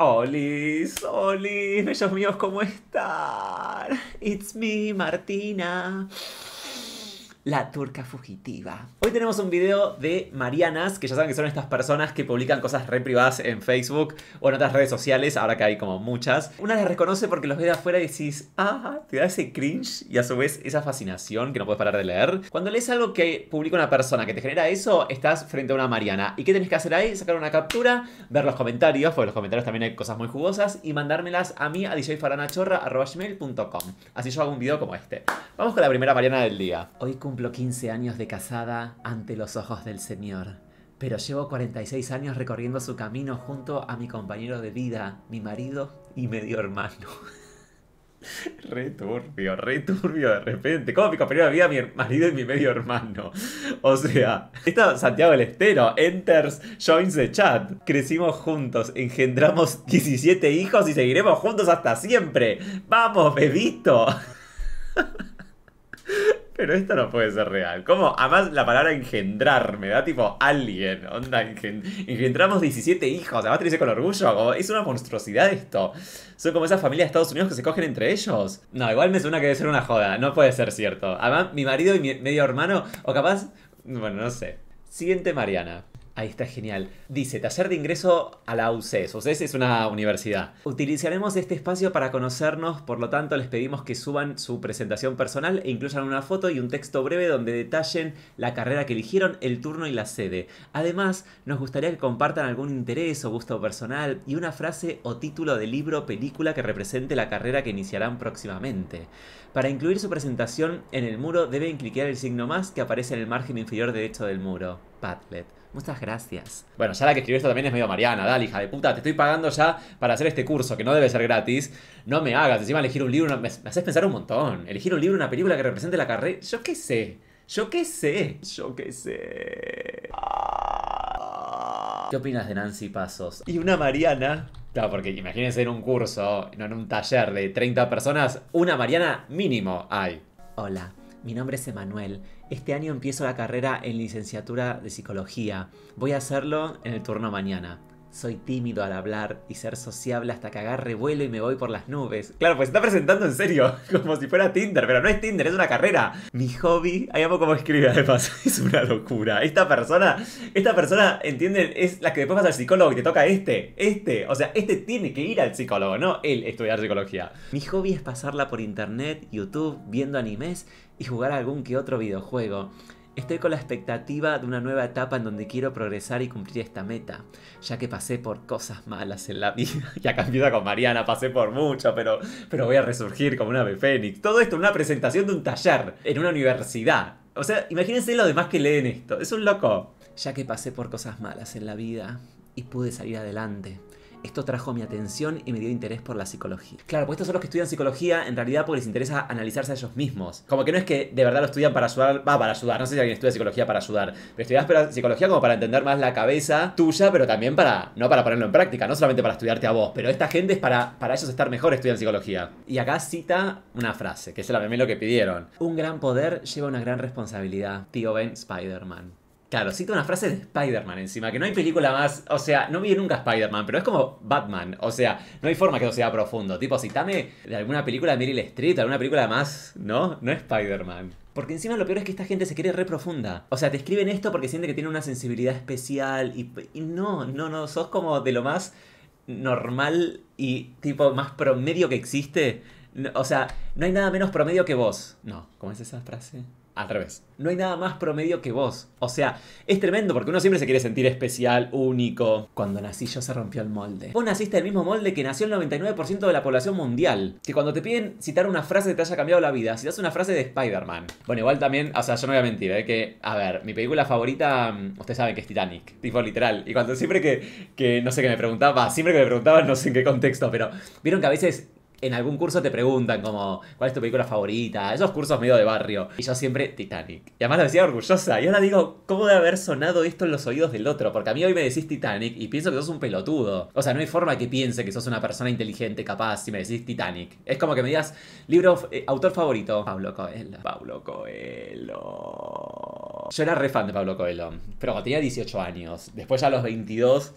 Olis, olis, bellos míos, ¿cómo están? It's me, Martina la turca fugitiva. Hoy tenemos un video de Marianas, que ya saben que son estas personas que publican cosas re privadas en Facebook o en otras redes sociales, ahora que hay como muchas. Una las reconoce porque los ve de afuera y decís, ah, te da ese cringe y a su vez esa fascinación que no puedes parar de leer. Cuando lees algo que publica una persona que te genera eso, estás frente a una Mariana. ¿Y qué tenés que hacer ahí? Sacar una captura, ver los comentarios, porque en los comentarios también hay cosas muy jugosas, y mandármelas a mí a djfaranachorra.com. Así yo hago un video como este. Vamos con la primera Mariana del día. Hoy 15 años de casada ante los ojos del Señor, pero llevo 46 años recorriendo su camino junto a mi compañero de vida, mi marido y medio hermano. Re turbio, re turbio de repente. Como mi compañero de vida, mi marido y mi medio hermano. O sea, está Santiago del Estero, enters, joins the chat. Crecimos juntos, engendramos 17 hijos y seguiremos juntos hasta siempre. ¡Vamos, bebito! Pero esto no puede ser real. ¿Cómo? Además, la palabra engendrar me da tipo alguien Onda, engendramos 17 hijos. Además, te con orgullo. es una monstruosidad esto. Son como esas familias de Estados Unidos que se cogen entre ellos. No, igual me suena que debe ser una joda. No puede ser cierto. Además, mi marido y mi medio hermano, o capaz. Bueno, no sé. Siguiente Mariana. Ahí está genial. Dice, taller de ingreso a la UCES. E, UCES es una universidad. Utilizaremos este espacio para conocernos, por lo tanto les pedimos que suban su presentación personal e incluyan una foto y un texto breve donde detallen la carrera que eligieron, el turno y la sede. Además, nos gustaría que compartan algún interés o gusto personal y una frase o título de libro o película que represente la carrera que iniciarán próximamente. Para incluir su presentación en el muro deben cliquear el signo más que aparece en el margen inferior derecho del muro, Padlet. Muchas gracias. Bueno, ya la que escribió esto también es medio Mariana, dale, hija de puta, te estoy pagando ya para hacer este curso, que no debe ser gratis. No me hagas, encima elegir un libro, me, haces pensar un montón. Elegir un libro, una película que represente la carrera. Yo qué sé. Yo qué sé. Yo qué sé. ¿Qué opinas de Nancy Pasos? Y una Mariana. Claro, porque imagínense en un curso, no en un taller de 30 personas, una Mariana mínimo hay. Hola, mi nombre es Emanuel este año empiezo la carrera en licenciatura de psicología. Voy a hacerlo en el turno mañana. Soy tímido al hablar y ser sociable hasta que agarre vuelo y me voy por las nubes. Claro, pues está presentando en serio, como si fuera Tinder, pero no es Tinder, es una carrera. Mi hobby, ahí algo como escribe además, es una locura. Esta persona, esta persona, ¿entienden? Es la que después vas al psicólogo y te toca este, este. O sea, este tiene que ir al psicólogo, no él estudiar psicología. Mi hobby es pasarla por internet, YouTube, viendo animes y jugar algún que otro videojuego. Estoy con la expectativa de una nueva etapa en donde quiero progresar y cumplir esta meta, ya que pasé por cosas malas en la vida. ya cambiada con Mariana, pasé por mucho, pero, pero voy a resurgir como una ave fénix. Todo esto en una presentación de un taller, en una universidad. O sea, imagínense lo demás que leen esto. Es un loco. Ya que pasé por cosas malas en la vida y pude salir adelante. Esto trajo mi atención y me dio interés por la psicología. Claro, pues estos son los que estudian psicología en realidad porque les interesa analizarse a ellos mismos. Como que no es que de verdad lo estudian para ayudar, va, para ayudar, no sé si alguien estudia psicología para ayudar, pero estudias psicología como para entender más la cabeza tuya, pero también para, no para ponerlo en práctica, no solamente para estudiarte a vos, pero esta gente es para, para ellos estar mejor estudian psicología. Y acá cita una frase, que es la lo que pidieron. Un gran poder lleva una gran responsabilidad, tío Ben Spider-Man. Claro, cita una frase de Spider-Man encima, que no hay película más, o sea, no vi nunca Spider-Man, pero es como Batman, o sea, no hay forma que eso sea profundo, tipo, citame de alguna película de Meryl Streep, alguna película más, ¿no? No Spider-Man. es Porque encima lo peor es que esta gente se quiere re profunda. O sea, te escriben esto porque siente que tiene una sensibilidad especial y, y no, no, no, sos como de lo más normal y tipo más promedio que existe. O sea, no hay nada menos promedio que vos. No, ¿cómo es esa frase? al revés. No hay nada más promedio que vos. O sea, es tremendo porque uno siempre se quiere sentir especial, único. Cuando nací yo se rompió el molde. Vos naciste el mismo molde que nació el 99% de la población mundial. Que cuando te piden citar una frase que te haya cambiado la vida, citas una frase de Spider-Man. Bueno, igual también, o sea, yo no voy a mentir, ¿eh? Que, a ver, mi película favorita, mm, ustedes saben que es Titanic. Tipo, literal. Y cuando siempre que, que no sé, qué me preguntaba, siempre que me preguntaban, no sé en qué contexto, pero vieron que a veces en algún curso te preguntan como, ¿cuál es tu película favorita? Esos cursos medio de barrio. Y yo siempre, Titanic. Y además lo decía orgullosa. Y ahora digo, ¿cómo debe haber sonado esto en los oídos del otro? Porque a mí hoy me decís Titanic y pienso que sos un pelotudo. O sea, no hay forma que piense que sos una persona inteligente, capaz, si me decís Titanic. Es como que me digas, libro, eh, autor favorito. Pablo Coelho. Pablo Coelho. Yo era re fan de Pablo Coelho. Pero cuando tenía 18 años. Después ya a los 22,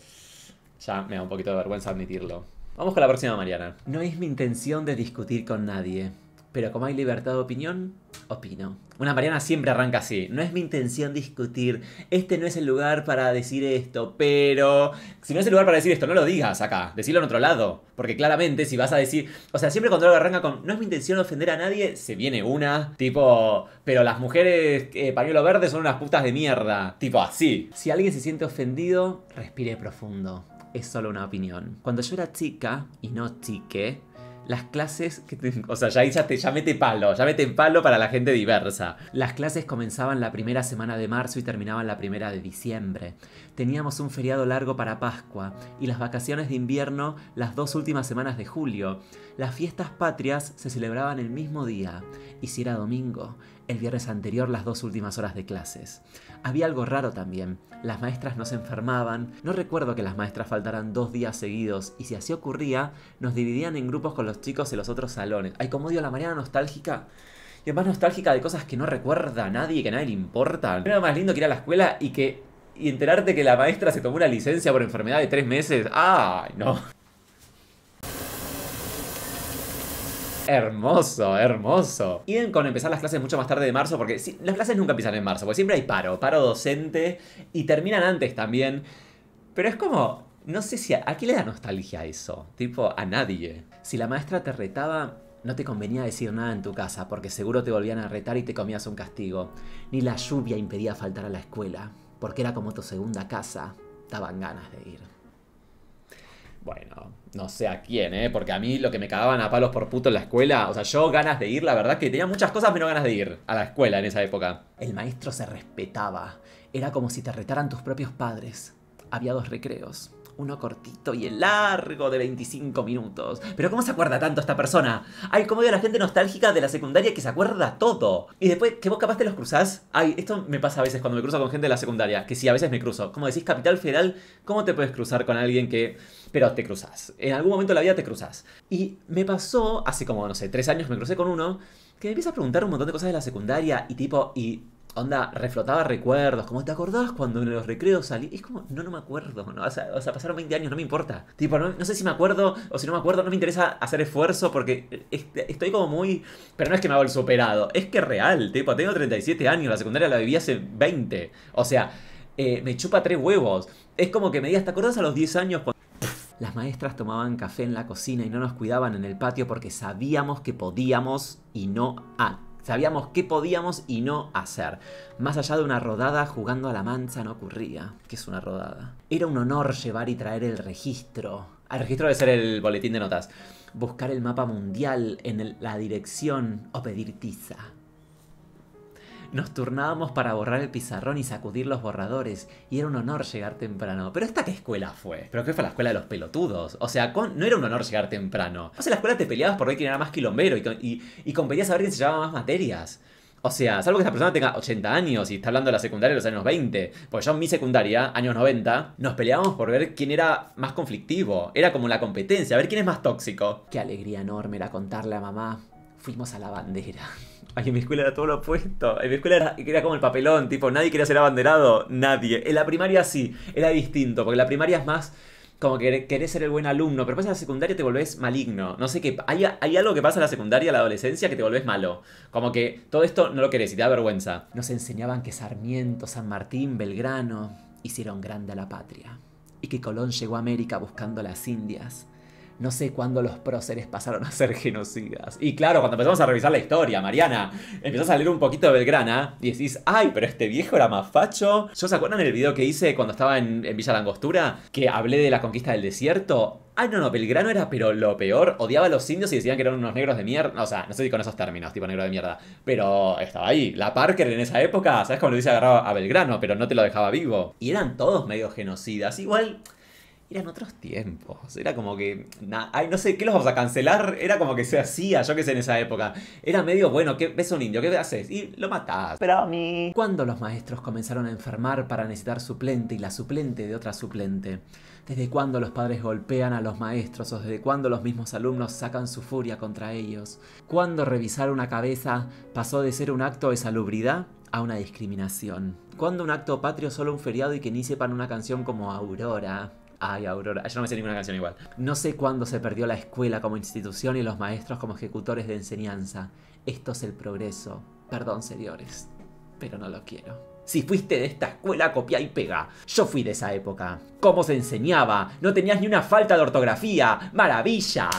ya me da un poquito de vergüenza admitirlo. Vamos con la próxima, Mariana. No es mi intención de discutir con nadie, pero como hay libertad de opinión, opino. Una Mariana siempre arranca así. No es mi intención discutir. Este no es el lugar para decir esto, pero... Si no es el lugar para decir esto, no lo digas acá. Decirlo en otro lado. Porque claramente si vas a decir... O sea, siempre cuando algo arranca con... No es mi intención ofender a nadie, se viene una. Tipo... Pero las mujeres eh, pañuelo verde son unas putas de mierda. Tipo así. Si alguien se siente ofendido, respire profundo es solo una opinión. Cuando yo era chica, y no chique, las clases, que o sea, ya, ya, te, ya mete palo, ya mete palo para la gente diversa. Las clases comenzaban la primera semana de marzo y terminaban la primera de diciembre. Teníamos un feriado largo para Pascua y las vacaciones de invierno las dos últimas semanas de julio. Las fiestas patrias se celebraban el mismo día y si era domingo, el viernes anterior las dos últimas horas de clases. Había algo raro también. Las maestras no se enfermaban, no recuerdo que las maestras faltaran dos días seguidos, y si así ocurría, nos dividían en grupos con los chicos en los otros salones. Ay, como dio la mañana nostálgica. Y es más nostálgica de cosas que no recuerda nadie nadie, que a nadie le importan. Era más lindo que ir a la escuela y que. y enterarte que la maestra se tomó una licencia por enfermedad de tres meses. ¡Ay, no! Hermoso, hermoso. Y con empezar las clases mucho más tarde de marzo, porque las clases nunca empiezan en marzo, porque siempre hay paro, paro docente, y terminan antes también. Pero es como, no sé si a, quién le da nostalgia eso, tipo a nadie. Si la maestra te retaba, no te convenía decir nada en tu casa, porque seguro te volvían a retar y te comías un castigo. Ni la lluvia impedía faltar a la escuela, porque era como tu segunda casa. Daban ganas de ir. Bueno, no sé a quién, ¿eh? Porque a mí lo que me cagaban a palos por puto en la escuela, o sea, yo ganas de ir, la verdad que tenía muchas cosas, pero ganas de ir a la escuela en esa época. El maestro se respetaba. Era como si te retaran tus propios padres. Había dos recreos uno cortito y el largo de 25 minutos. Pero ¿cómo se acuerda tanto esta persona? Ay, como veo la gente nostálgica de la secundaria que se acuerda todo. Y después, que vos capaz te los cruzás. Ay, esto me pasa a veces cuando me cruzo con gente de la secundaria, que sí, a veces me cruzo. Como decís, Capital Federal, ¿cómo te puedes cruzar con alguien que... Pero te cruzas. En algún momento de la vida te cruzas. Y me pasó, hace como, no sé, tres años me crucé con uno, que me empieza a preguntar un montón de cosas de la secundaria y tipo, y onda, reflotaba recuerdos, como te acordás cuando en los recreos salí. Es como, no, no me acuerdo, ¿no? O, sea, o pasaron 20 años, no me importa. Tipo, no, sé si me acuerdo o si no me acuerdo, no me interesa hacer esfuerzo porque estoy como muy. Pero no es que me hago el superado, es que real, tipo, tengo 37 años, la secundaria la viví hace 20. O sea, eh, me chupa tres huevos. Es como que me digas, ¿te acordás a los 10 años cuando... Las maestras tomaban café en la cocina y no nos cuidaban en el patio porque sabíamos que podíamos y no a Sabíamos qué podíamos y no hacer. Más allá de una rodada jugando a la mancha no ocurría. que es una rodada? Era un honor llevar y traer el registro. Ah, el registro debe ser el boletín de notas. Buscar el mapa mundial en la dirección o pedir tiza. Nos turnábamos para borrar el pizarrón y sacudir los borradores, y era un honor llegar temprano. ¿Pero esta qué escuela fue? ¿Pero qué fue la escuela de los pelotudos? O sea, no era un honor llegar temprano. O sea, en la escuela te peleabas por ver quién era más quilombero y, competías a ver quién se llevaba más materias. O sea, salvo que esta persona tenga 80 años y está hablando de la secundaria de los años 20. Pues yo en mi secundaria, años 90, nos peleábamos por ver quién era más conflictivo. Era como la competencia, a ver quién es más tóxico. Qué alegría enorme era contarle a mamá fuimos a la bandera. Ay, en mi escuela era todo lo opuesto. En mi escuela era, era, como el papelón, tipo, nadie quería ser abanderado, nadie. En la primaria sí, era distinto, porque la primaria es más como que querés ser el buen alumno, pero pasa en la secundaria te volvés maligno. No sé qué, hay, hay algo que pasa en la secundaria, en la adolescencia, que te volvés malo. Como que todo esto no lo querés y te da vergüenza. Nos enseñaban que Sarmiento, San Martín, Belgrano hicieron grande a la patria. Y que Colón llegó a América buscando las Indias no sé cuándo los próceres pasaron a ser genocidas. Y claro, cuando empezamos a revisar la historia, Mariana, empezás a leer un poquito de Belgrana y decís, ay, pero este viejo era más facho. ¿Yo se acuerdan el video que hice cuando estaba en, Villa Langostura? Que hablé de la conquista del desierto. ¡Ay, no, no, Belgrano era pero lo peor. Odiaba a los indios y decían que eran unos negros de mierda. O sea, no sé si con esos términos, tipo negro de mierda. Pero estaba ahí. La Parker en esa época, ¿sabes cómo le dice? agarrado a Belgrano? Pero no te lo dejaba vivo. Y eran todos medio genocidas. Igual eran otros tiempos. Era como que. ay, no sé, ¿qué los vamos a cancelar? Era como que se hacía, yo qué sé, en esa época. Era medio, bueno, ¿qué ves a un indio? ¿Qué haces? Y lo matas Pero a mí. ¿Cuándo los maestros comenzaron a enfermar para necesitar suplente y la suplente de otra suplente? ¿Desde cuándo los padres golpean a los maestros o desde cuándo los mismos alumnos sacan su furia contra ellos? ¿Cuándo revisar una cabeza pasó de ser un acto de salubridad a una discriminación? ¿Cuándo un acto patrio solo un feriado y que ni sepan una canción como Aurora? Ay, Aurora. Yo no me sé ninguna canción igual. No sé cuándo se perdió la escuela como institución y los maestros como ejecutores de enseñanza. Esto es el progreso. Perdón, señores, pero no lo quiero. Si fuiste de esta escuela, copia y pega. Yo fui de esa época. ¿Cómo se enseñaba? No tenías ni una falta de ortografía. ¡Maravilla!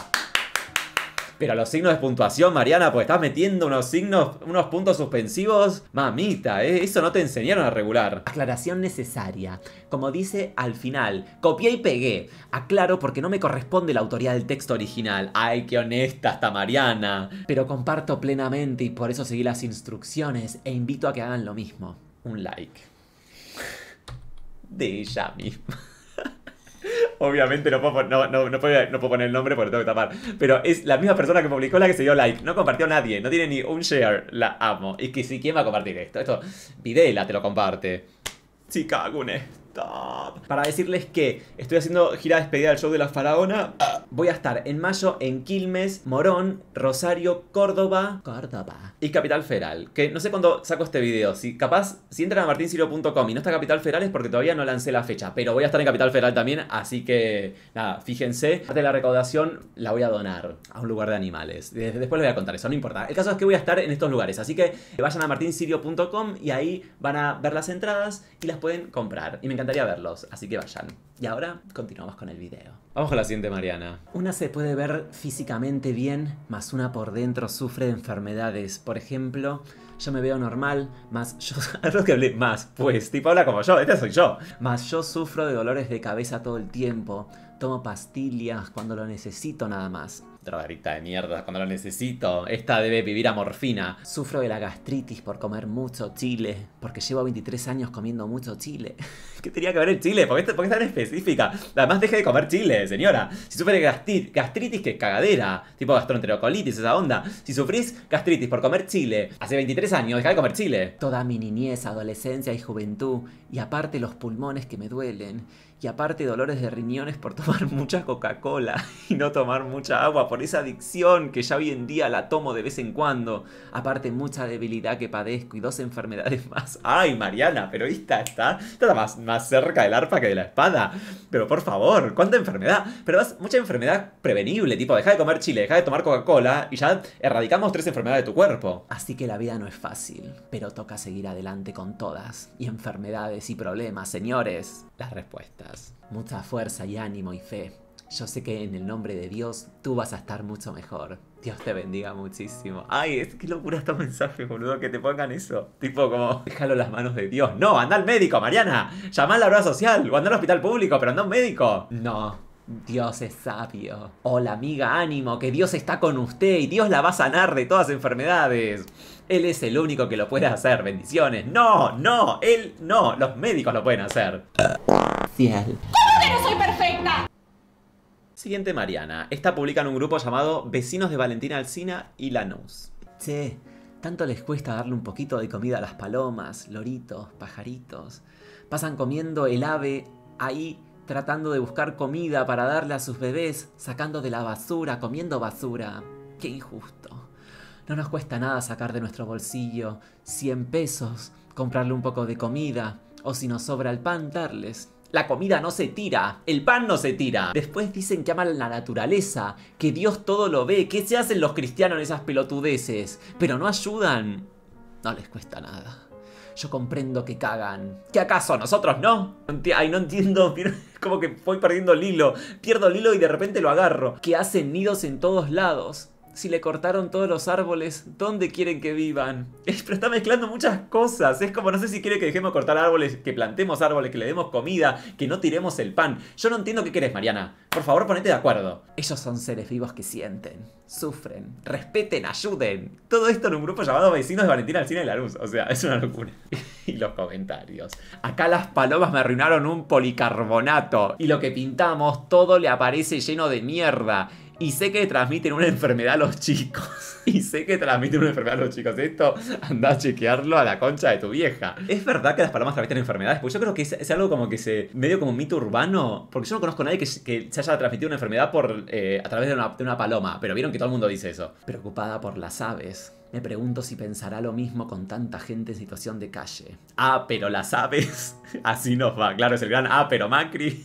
Pero los signos de puntuación, Mariana, pues estás metiendo unos signos, unos puntos suspensivos. Mamita, eh, eso no te enseñaron a regular. Aclaración necesaria. Como dice al final, copié y pegué. Aclaro porque no me corresponde la autoría del texto original. Ay, qué honesta está Mariana. Pero comparto plenamente y por eso seguí las instrucciones e invito a que hagan lo mismo. Un like. De ella misma obviamente no puedo, poner el nombre porque tengo que tapar. Pero es la misma persona que publicó la que se dio like. No compartió nadie, no tiene ni un share. La amo. Y que si, ¿quién va a compartir esto? Esto, Videla te lo comparte. Chica, cagune. Para decirles que estoy haciendo gira despedida del show de la faraona. Voy a estar en mayo en Quilmes, Morón, Rosario, Córdoba. Córdoba. Y Capital Federal. Que no sé cuándo saco este video. Si capaz, si entran a martinsirio.com y no está Capital Federal es porque todavía no lancé la fecha. Pero voy a estar en Capital Federal también. Así que nada, fíjense. Parte de la recaudación la voy a donar a un lugar de animales. Después les voy a contar eso, no importa. El caso es que voy a estar en estos lugares. Así que vayan a martinsirio.com y ahí van a ver las entradas y las pueden comprar. Y me encanta encantaría verlos, así que vayan. Y ahora continuamos con el video. Vamos con la siguiente, Mariana. Una se puede ver físicamente bien, más una por dentro sufre de enfermedades. Por ejemplo, yo me veo normal, más yo... que hablé, más, pues, tipo habla como yo, este soy yo. Más yo sufro de dolores de cabeza todo el tiempo, tomo pastillas cuando lo necesito nada más. Drogadicta de mierda, cuando lo necesito. Esta debe vivir a morfina. Sufro de la gastritis por comer mucho chile. Porque llevo 23 años comiendo mucho chile. ¿Qué tenía que ver el chile? ¿Por qué, por tan específica? Además, deje de comer chile, señora. Si sufre gastritis, gastritis que cagadera. Tipo gastroenterocolitis, esa onda. Si sufrís gastritis por comer chile, hace 23 años, deja de comer chile. Toda mi niñez, adolescencia y juventud. Y aparte los pulmones que me duelen y aparte dolores de riñones por tomar mucha Coca-Cola y no tomar mucha agua por esa adicción que ya hoy en día la tomo de vez en cuando. Aparte mucha debilidad que padezco y dos enfermedades más. Ay, Mariana, pero esta está, está más, más cerca del arpa que de la espada. Pero por favor, ¿cuánta enfermedad? Pero es mucha enfermedad prevenible, tipo, deja de comer chile, deja de tomar Coca-Cola y ya erradicamos tres enfermedades de tu cuerpo. Así que la vida no es fácil, pero toca seguir adelante con todas. Y enfermedades y problemas, señores. Las respuestas. Mucha fuerza y ánimo y fe. Yo sé que en el nombre de Dios tú vas a estar mucho mejor. Dios te bendiga muchísimo. Ay, es que locura estos mensajes, boludo, que te pongan eso. Tipo como, déjalo las manos de Dios. No, anda al médico, Mariana. Llamá a la obra social o anda al hospital público, pero anda a un médico. No, Dios es sabio. Hola amiga, ánimo, que Dios está con usted y Dios la va a sanar de todas enfermedades. Él es el único que lo puede hacer, bendiciones. No, no, él no, los médicos lo pueden hacer. ¿Cómo que no soy perfecta? Siguiente Mariana. Esta publica en un grupo llamado Vecinos de Valentina Alcina y Lanús. Che, tanto les cuesta darle un poquito de comida a las palomas, loritos, pajaritos. Pasan comiendo el ave ahí tratando de buscar comida para darle a sus bebés, sacando de la basura, comiendo basura. Qué injusto. No nos cuesta nada sacar de nuestro bolsillo 100 pesos, comprarle un poco de comida, o si nos sobra el pan, darles. La comida no se tira, el pan no se tira. Después dicen que aman la naturaleza, que Dios todo lo ve, que se hacen los cristianos en esas pelotudeces, pero no ayudan. No les cuesta nada. Yo comprendo que cagan. ¿Qué acaso nosotros no? Ay, no entiendo. Como que voy perdiendo el hilo. Pierdo el hilo y de repente lo agarro. Que hacen nidos en todos lados si le cortaron todos los árboles, ¿dónde quieren que vivan? Pero está mezclando muchas cosas. Es como, no sé si quiere que dejemos cortar árboles, que plantemos árboles, que le demos comida, que no tiremos el pan. Yo no entiendo qué querés, Mariana. Por favor, ponete de acuerdo. Ellos son seres vivos que sienten, sufren, respeten, ayuden. Todo esto en un grupo llamado Vecinos de Valentina de la Luz, O sea, es una locura. y los comentarios. Acá las palomas me arruinaron un policarbonato. Y lo que pintamos, todo le aparece lleno de mierda. Y sé que transmiten una enfermedad a los chicos. Y sé que transmiten una enfermedad a los chicos. Esto anda a chequearlo a la concha de tu vieja. Es verdad que las palomas transmiten enfermedades, porque yo creo que es, algo como que se. medio como un mito urbano. Porque yo no conozco a nadie que, se haya transmitido una enfermedad por, eh, a través de una paloma. Pero vieron que todo el mundo dice eso. Preocupada por las aves. Me pregunto si pensará lo mismo con tanta gente en situación de calle. Ah, pero las aves. Así nos va. Claro, es el gran ah, pero Macri.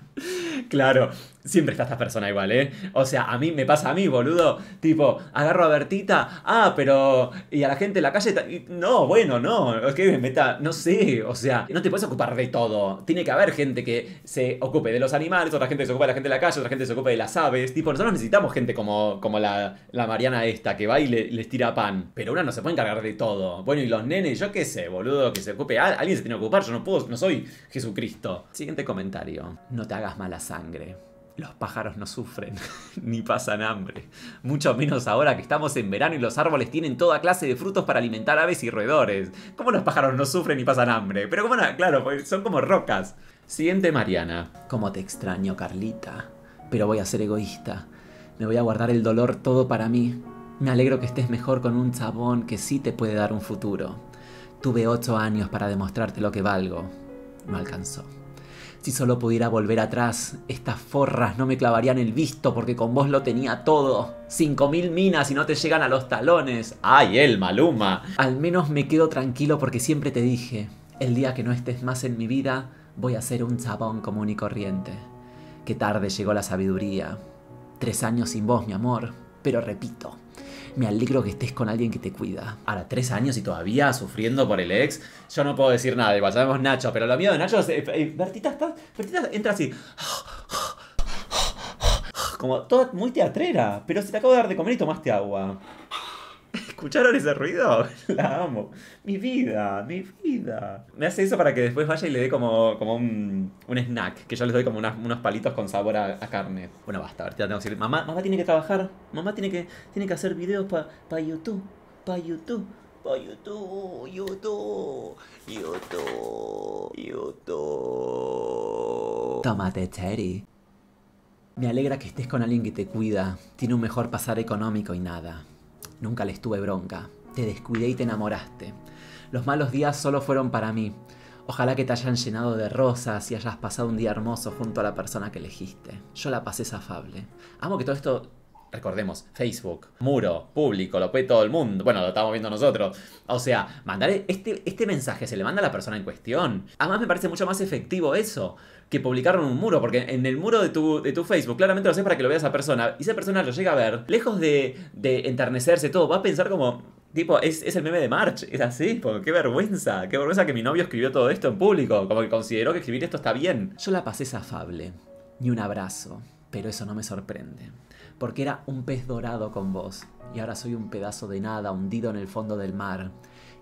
claro. Siempre está esta persona igual, ¿eh? O sea, a mí me pasa a mí, boludo. Tipo, agarro a Bertita, ah, pero. Y a la gente en la calle. no, bueno, no. Es que me meta. No sé, o sea, no te puedes ocupar de todo. Tiene que haber gente que se ocupe de los animales, otra gente que se ocupe de la gente de la calle, otra gente que se ocupe de las aves. Tipo, nosotros necesitamos gente como, como la, la Mariana esta, que va y les tira pan. Pero una no se puede encargar de todo. Bueno, y los nenes, yo qué sé, boludo, que se ocupe. alguien se tiene que ocupar, yo no puedo, no soy Jesucristo. Siguiente comentario. No te hagas mala sangre los pájaros no sufren, ni pasan hambre. Mucho menos ahora que estamos en verano y los árboles tienen toda clase de frutos para alimentar aves y roedores. ¿Cómo los pájaros no sufren ni pasan hambre? Pero nada, claro, pues, son como rocas. Siguiente Mariana. Como te extraño, Carlita? Pero voy a ser egoísta. Me voy a guardar el dolor todo para mí. Me alegro que estés mejor con un chabón que sí te puede dar un futuro. Tuve ocho años para demostrarte lo que valgo. No alcanzó. Si solo pudiera volver atrás, estas forras no me clavarían el visto porque con vos lo tenía todo. Cinco mil minas y no te llegan a los talones. ¡Ay, el Maluma! Al menos me quedo tranquilo porque siempre te dije, el día que no estés más en mi vida, voy a ser un chabón común y corriente. Qué tarde llegó la sabiduría. Tres años sin vos, mi amor. Pero repito, me alegro que estés con alguien que te cuida. Ahora, tres años y todavía sufriendo por el ex, yo no puedo decir nada, igual sabemos Nacho, pero lo mío de Nacho es, eh, eh, Bertita, Bertita entra así. Como toda muy teatrera, pero si te acabo de dar de comer y tomaste agua. ¿Escucharon ese ruido? La amo. Mi vida, mi vida. Me hace eso para que después vaya y le dé como, como un, un snack, que yo les doy como unos palitos con sabor a, carne. Bueno, basta, ahorita tengo que decir, mamá, mamá tiene que trabajar, mamá tiene que, tiene que hacer videos para pa YouTube, para YouTube. Para YouTube, YouTube, YouTube, YouTube. Tómate, Terry. Me alegra que estés con alguien que te cuida, tiene un mejor pasar económico y nada. Nunca le estuve bronca. Te descuidé y te enamoraste. Los malos días solo fueron para mí. Ojalá que te hayan llenado de rosas y hayas pasado un día hermoso junto a la persona que elegiste. Yo la pasé zafable. Amo que todo esto recordemos, Facebook, muro, público, lo puede todo el mundo. Bueno, lo estamos viendo nosotros. O sea, mandar este, este mensaje se le manda a la persona en cuestión. Además me parece mucho más efectivo eso que en un muro, porque en el muro de tu, Facebook claramente lo haces para que lo vea esa persona, y esa persona lo llega a ver, lejos de, de enternecerse todo, va a pensar como, Tipo, es, es, el meme de March, es así, porque qué vergüenza, qué vergüenza que mi novio escribió todo esto en público, como que consideró que escribir esto está bien. Yo la pasé zafable, ni un abrazo, pero eso no me sorprende porque era un pez dorado con vos, y ahora soy un pedazo de nada hundido en el fondo del mar.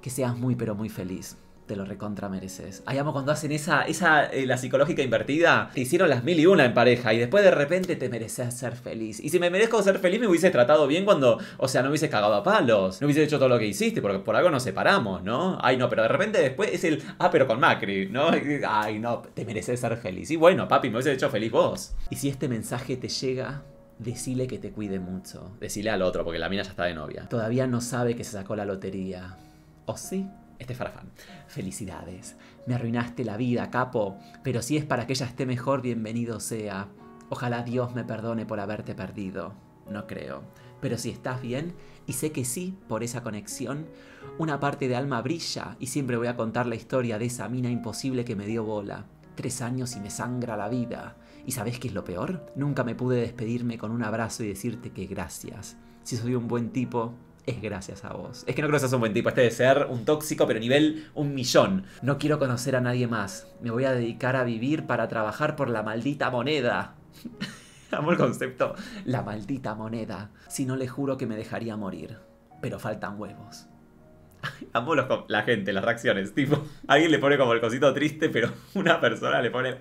Que seas muy pero muy feliz te lo recontra mereces. Ay, amo cuando hacen esa, esa eh, la psicológica invertida. Te hicieron las mil y una en pareja y después de repente te mereces ser feliz. Y si me merezco ser feliz, me hubiese tratado bien cuando, o sea, no me hubiese cagado a palos. No hubiese hecho todo lo que hiciste, porque por algo nos separamos, ¿no? Ay, no, pero de repente después es el, ah, pero con Macri, ¿no? Ay, no, te mereces ser feliz. Y bueno, papi, me hubiese hecho feliz vos. Y si este mensaje te llega, Decile que te cuide mucho. Decile al otro, porque la mina ya está de novia. Todavía no sabe que se sacó la lotería. ¿O sí? Este es Farafán. Felicidades. Me arruinaste la vida, capo. Pero si es para que ella esté mejor, bienvenido sea. Ojalá Dios me perdone por haberte perdido. No creo. Pero si estás bien, y sé que sí, por esa conexión, una parte de alma brilla y siempre voy a contar la historia de esa mina imposible que me dio bola. Tres años y me sangra la vida. ¿Y sabes qué es lo peor? Nunca me pude despedirme con un abrazo y decirte que gracias. Si soy un buen tipo, es gracias a vos. Es que no creo que seas un buen tipo, este debe ser un tóxico, pero nivel un millón. No quiero conocer a nadie más. Me voy a dedicar a vivir para trabajar por la maldita moneda. Amo el concepto. La maldita moneda. Si no le juro que me dejaría morir. Pero faltan huevos. Amo la gente, las reacciones. Tipo, alguien le pone como el cosito triste, pero una persona le pone...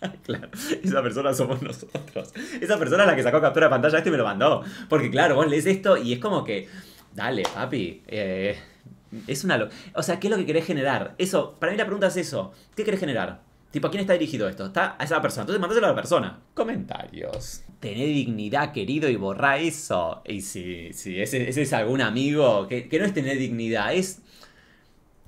claro, esa persona somos nosotros. Esa persona es la que sacó captura de pantalla este y me lo mandó. Porque claro, vos lees esto y es como que, dale, papi. Eh, es una... Lo o sea, ¿qué es lo que querés generar? Eso, para mí la pregunta es eso. ¿Qué querés generar? Tipo, ¿a quién está dirigido esto? Está a esa persona. Entonces mandáselo a la persona. Comentarios. Tener dignidad, querido, y borra eso. Y si, si ese, ese es algún amigo, que, que no es tener dignidad, es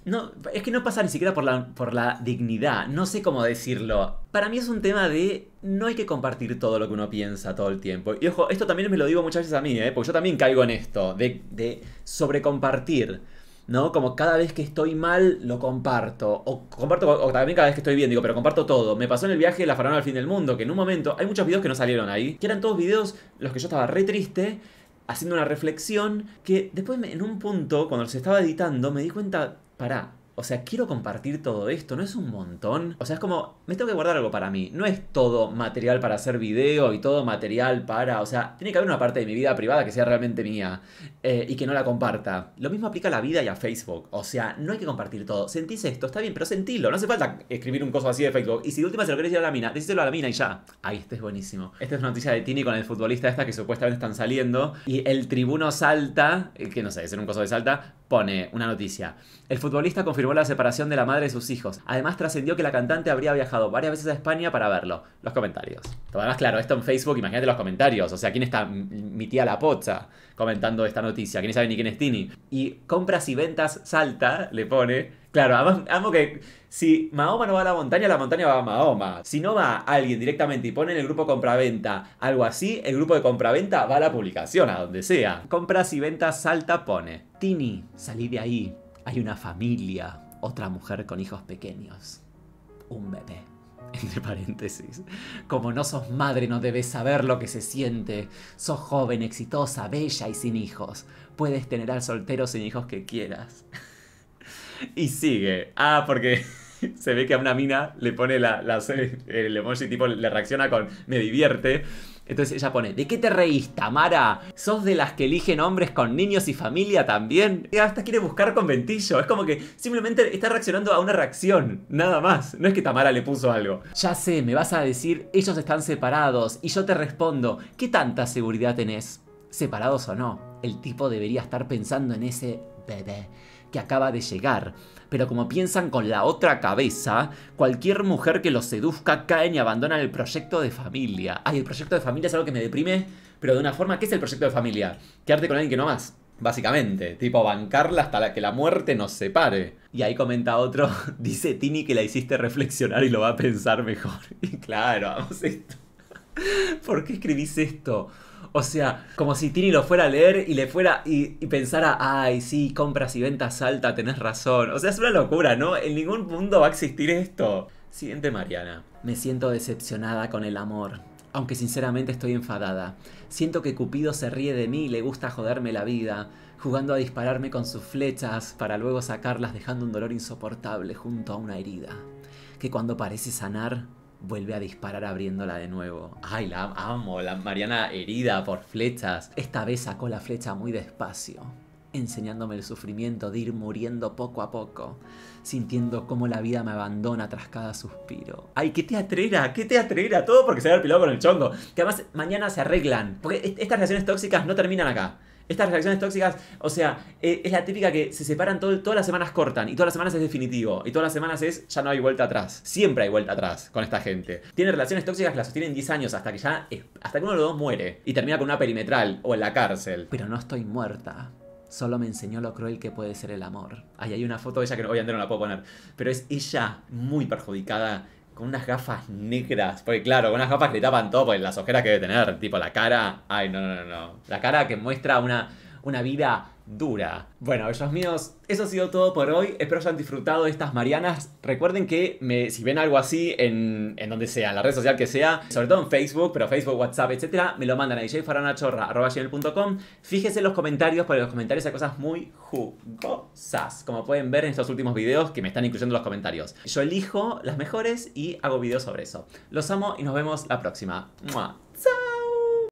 no, es que no pasa ni siquiera por la, por la dignidad, no sé cómo decirlo. Para mí es un tema de no hay que compartir todo lo que uno piensa todo el tiempo. Y ojo, esto también me lo digo muchas veces a mí, ¿eh? porque yo también caigo en esto, de, de sobrecompartir. ¿no? Como cada vez que estoy mal, lo comparto. O comparto, o también cada vez que estoy bien, digo, pero comparto todo. Me pasó en el viaje de la farona al fin del mundo, que en un momento, hay muchos videos que no salieron ahí, que eran todos videos los que yo estaba re triste, haciendo una reflexión, que después en un punto, cuando se estaba editando, me di cuenta, pará, o sea, quiero compartir todo esto, ¿no es un montón? O sea, es como, me tengo que guardar algo para mí. No es todo material para hacer video y todo material para... O sea, tiene que haber una parte de mi vida privada que sea realmente mía eh, y que no la comparta. Lo mismo aplica a la vida y a Facebook. O sea, no hay que compartir todo. Sentís esto, está bien, pero sentilo. No hace falta escribir un coso así de Facebook. Y si de última se lo querés decir a la mina, decíselo a la mina y ya. Ahí, este es buenísimo. Esta es una noticia de Tini con el futbolista esta que supuestamente están saliendo. Y el tribuno salta, eh, que no sé, es un coso de salta, pone una noticia. El futbolista confirmó la separación de la madre de sus hijos. Además trascendió que la cantante habría viajado varias veces a España para verlo. Los comentarios. Además, claro, esto en Facebook, imagínate los comentarios. O sea, ¿quién está mi tía La Pocha comentando esta noticia? ¿Quién sabe ni quién es Tini? Y compras y ventas salta, le pone, Claro, amo, que si Mahoma no va a la montaña, la montaña va a Mahoma. Si no va alguien directamente y pone en el grupo compraventa algo así, el grupo de compraventa va a la publicación, a donde sea. Compras y ventas salta pone. Tini, salí de ahí. Hay una familia, otra mujer con hijos pequeños. Un bebé. Entre paréntesis. Como no sos madre, no debes saber lo que se siente. Sos joven, exitosa, bella y sin hijos. Puedes tener al soltero sin hijos que quieras. Y sigue. Ah, porque se ve que a una mina le pone la, el emoji, tipo, le reacciona con me divierte. Entonces ella pone, ¿de qué te reís, Tamara? ¿Sos de las que eligen hombres con niños y familia también? Y hasta quiere buscar con ventillo. Es como que simplemente está reaccionando a una reacción, nada más. No es que Tamara le puso algo. Ya sé, me vas a decir, ellos están separados. Y yo te respondo, ¿qué tanta seguridad tenés? Separados o no, el tipo debería estar pensando en ese bebé que acaba de llegar. Pero como piensan con la otra cabeza, cualquier mujer que los seduzca caen y abandonan el proyecto de familia. Ay, el proyecto de familia es algo que me deprime, pero de una forma, ¿qué es el proyecto de familia? Quedarte con alguien que no más. Básicamente, tipo bancarla hasta la que la muerte nos separe. Y ahí comenta otro, dice Tini que la hiciste reflexionar y lo va a pensar mejor. Y claro, vamos esto. ¿Por qué escribís esto? O sea, como si Tini lo fuera a leer y le fuera y, y, pensara, ay, sí, compras y ventas alta, tenés razón. O sea, es una locura, ¿no? En ningún punto va a existir esto. Siguiente Mariana. Me siento decepcionada con el amor, aunque sinceramente estoy enfadada. Siento que Cupido se ríe de mí y le gusta joderme la vida, jugando a dispararme con sus flechas para luego sacarlas dejando un dolor insoportable junto a una herida, que cuando parece sanar, Vuelve a disparar abriéndola de nuevo. Ay, la amo, la Mariana herida por flechas. Esta vez sacó la flecha muy despacio, enseñándome el sufrimiento de ir muriendo poco a poco, sintiendo cómo la vida me abandona tras cada suspiro. Ay, qué que te teatrera, todo porque se había pilado con el chongo. Que además mañana se arreglan, porque estas relaciones tóxicas no terminan acá. Estas relaciones tóxicas, o sea, eh, es la típica que se separan todo, todas las semanas cortan y todas las semanas es definitivo y todas las semanas es ya no hay vuelta atrás. Siempre hay vuelta atrás con esta gente. Tiene relaciones tóxicas que las sostienen 10 años hasta que ya hasta que uno de los dos muere y termina con una perimetral o en la cárcel. Pero no estoy muerta. Solo me enseñó lo cruel que puede ser el amor. Ahí hay una foto de ella que obviamente no la puedo poner. Pero es ella muy perjudicada con unas gafas negras. Porque claro, con unas gafas gritaban le todo, pues las ojeras que debe tener, tipo la cara. Ay, no, no, no, no. La cara que muestra una, una vida dura. Bueno, bellos míos, eso ha sido todo por hoy. Espero hayan disfrutado de estas Marianas. Recuerden que me, si ven algo así en, donde sea, en la red social que sea, sobre todo en Facebook, pero Facebook, WhatsApp, etcétera, me lo mandan a djfaranachorra.com. Fíjense en los comentarios, porque los comentarios hay cosas muy jugosas, como pueden ver en estos últimos videos que me están incluyendo los comentarios. Yo elijo las mejores y hago videos sobre eso. Los amo y nos vemos la próxima. ¡Mua! ¡Chao!